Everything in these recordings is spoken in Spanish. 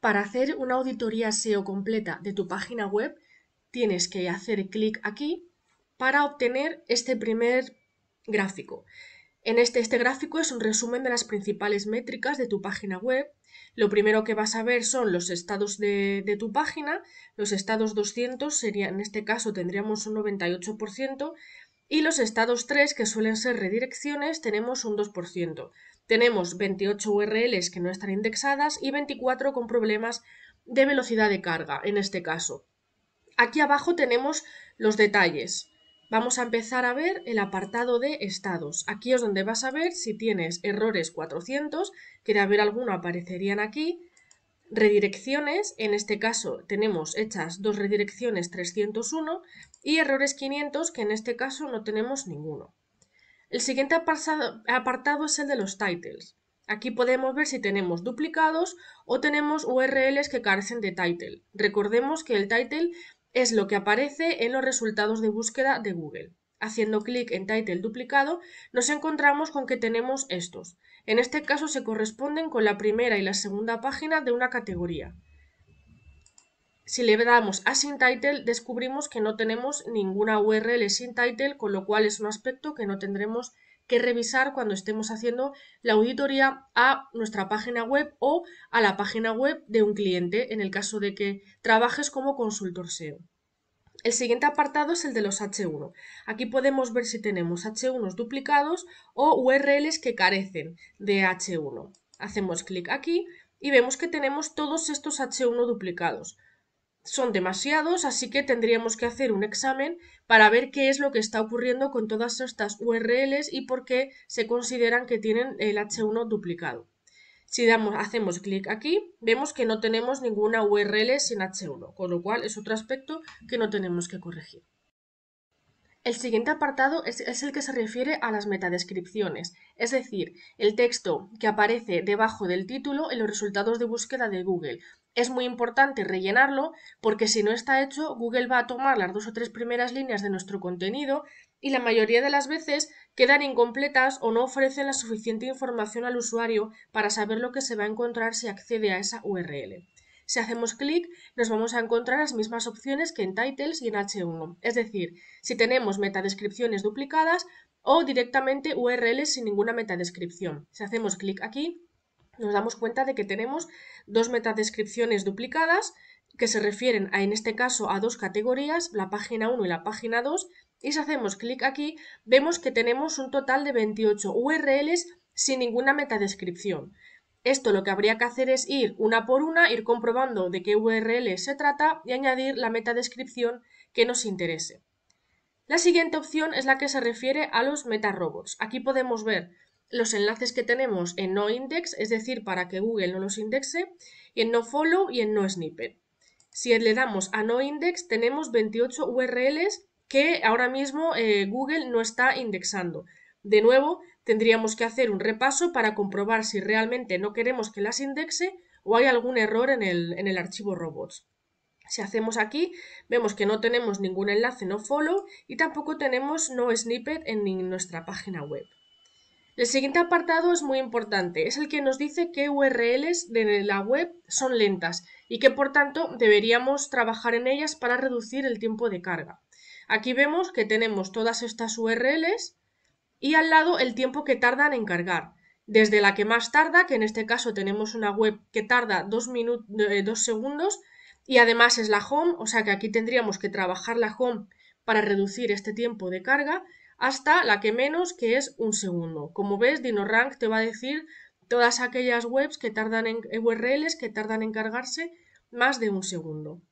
Para hacer una auditoría SEO completa de tu página web, tienes que hacer clic aquí para obtener este primer gráfico. En este, este gráfico es un resumen de las principales métricas de tu página web. Lo primero que vas a ver son los estados de, de tu página. Los estados 200 serían en este caso tendríamos un 98% y los estados 3, que suelen ser redirecciones, tenemos un 2%. Tenemos 28 URLs que no están indexadas y 24 con problemas de velocidad de carga, en este caso. Aquí abajo tenemos los detalles. Vamos a empezar a ver el apartado de estados. Aquí es donde vas a ver si tienes errores 400, que de haber alguno aparecerían aquí, redirecciones, en este caso tenemos hechas dos redirecciones 301 y errores 500 que en este caso no tenemos ninguno. El siguiente apartado es el de los titles. Aquí podemos ver si tenemos duplicados o tenemos URLs que carecen de title. Recordemos que el title es lo que aparece en los resultados de búsqueda de Google. Haciendo clic en title duplicado nos encontramos con que tenemos estos. En este caso se corresponden con la primera y la segunda página de una categoría. Si le damos a sin title, descubrimos que no tenemos ninguna URL sin title, con lo cual es un aspecto que no tendremos que revisar cuando estemos haciendo la auditoría a nuestra página web o a la página web de un cliente en el caso de que trabajes como consultor SEO. El siguiente apartado es el de los H1. Aquí podemos ver si tenemos H1 duplicados o URLs que carecen de H1. Hacemos clic aquí y vemos que tenemos todos estos H1 duplicados son demasiados, así que tendríamos que hacer un examen para ver qué es lo que está ocurriendo con todas estas URLs y por qué se consideran que tienen el H1 duplicado. Si hacemos clic aquí, vemos que no tenemos ninguna URL sin H1, con lo cual es otro aspecto que no tenemos que corregir. El siguiente apartado es, el que se refiere a las metadescripciones, es decir, el texto que aparece debajo del título en los resultados de búsqueda de Google. Es muy importante rellenarlo porque si no está hecho, Google va a tomar las dos o tres primeras líneas de nuestro contenido y la mayoría de las veces quedan incompletas o no ofrecen la suficiente información al usuario para saber lo que se va a encontrar si accede a esa URL. Si hacemos clic, nos vamos a encontrar las mismas opciones que en Titles y en H1, es decir, si tenemos metadescripciones duplicadas o directamente URLs sin ninguna metadescripción. Si hacemos clic aquí, nos damos cuenta de que tenemos dos metadescripciones duplicadas que se refieren a, en este caso a dos categorías, la página 1 y la página 2, y si hacemos clic aquí vemos que tenemos un total de 28 URLs sin ninguna metadescripción. Esto lo que habría que hacer es ir una por una, ir comprobando de qué URL se trata y añadir la descripción que nos interese. La siguiente opción es la que se refiere a los meta metarobots. Aquí podemos ver los enlaces que tenemos en no index, es decir, para que Google no los indexe, y en no follow y en no snippet. Si le damos a no index tenemos 28 URLs que ahora mismo eh, Google no está indexando. De nuevo, tendríamos que hacer un repaso para comprobar si realmente no queremos que las indexe o hay algún error en el, en el archivo robots. Si hacemos aquí, vemos que no tenemos ningún enlace no follow y tampoco tenemos no snippet en nuestra página web. El siguiente apartado es muy importante, es el que nos dice qué URLs de la web son lentas y que por tanto deberíamos trabajar en ellas para reducir el tiempo de carga. Aquí vemos que tenemos todas estas URLs y al lado el tiempo que tardan en cargar. Desde la que más tarda, que en este caso tenemos una web que tarda eh, dos segundos y además es la home, o sea que aquí tendríamos que trabajar la home para reducir este tiempo de carga, hasta la que menos, que es un segundo. Como ves, DinoRank te va a decir todas aquellas webs que tardan en eh, URLs que tardan en cargarse más de un segundo.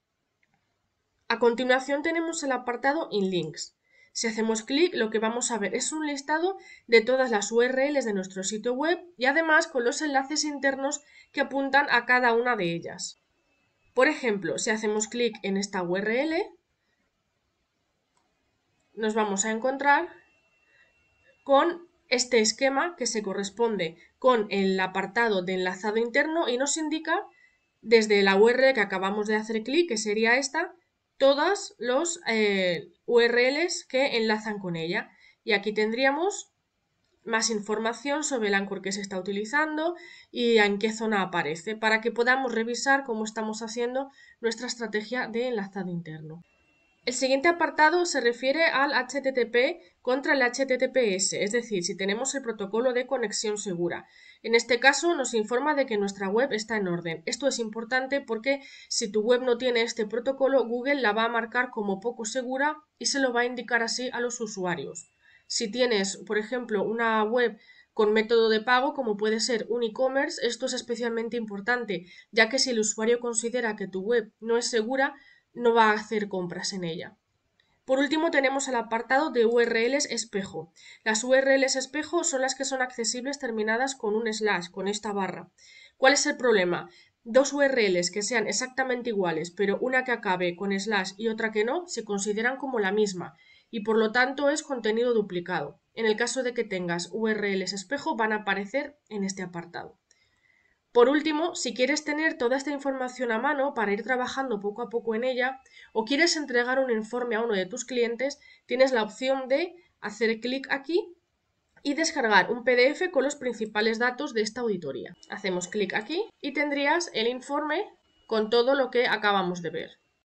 A continuación tenemos el apartado InLinks. Si hacemos clic, lo que vamos a ver es un listado de todas las URLs de nuestro sitio web y además con los enlaces internos que apuntan a cada una de ellas. Por ejemplo, si hacemos clic en esta URL, nos vamos a encontrar con este esquema que se corresponde con el apartado de enlazado interno y nos indica desde la URL que acabamos de hacer clic, que sería esta, todas los eh, URLs que enlazan con ella. Y aquí tendríamos más información sobre el anchor que se está utilizando y en qué zona aparece, para que podamos revisar cómo estamos haciendo nuestra estrategia de enlazado interno. El siguiente apartado se refiere al HTTP contra el HTTPS, es decir, si tenemos el protocolo de conexión segura. En este caso nos informa de que nuestra web está en orden. Esto es importante porque si tu web no tiene este protocolo, Google la va a marcar como poco segura y se lo va a indicar así a los usuarios. Si tienes, por ejemplo, una web con método de pago como puede ser un e-commerce, esto es especialmente importante, ya que si el usuario considera que tu web no es segura, no va a hacer compras en ella. Por último tenemos el apartado de URLs espejo. Las URLs espejo son las que son accesibles terminadas con un slash, con esta barra. ¿Cuál es el problema? Dos URLs que sean exactamente iguales, pero una que acabe con slash y otra que no, se consideran como la misma y por lo tanto es contenido duplicado. En el caso de que tengas URLs espejo van a aparecer en este apartado. Por último, si quieres tener toda esta información a mano para ir trabajando poco a poco en ella o quieres entregar un informe a uno de tus clientes, tienes la opción de hacer clic aquí y descargar un PDF con los principales datos de esta auditoría. Hacemos clic aquí y tendrías el informe con todo lo que acabamos de ver.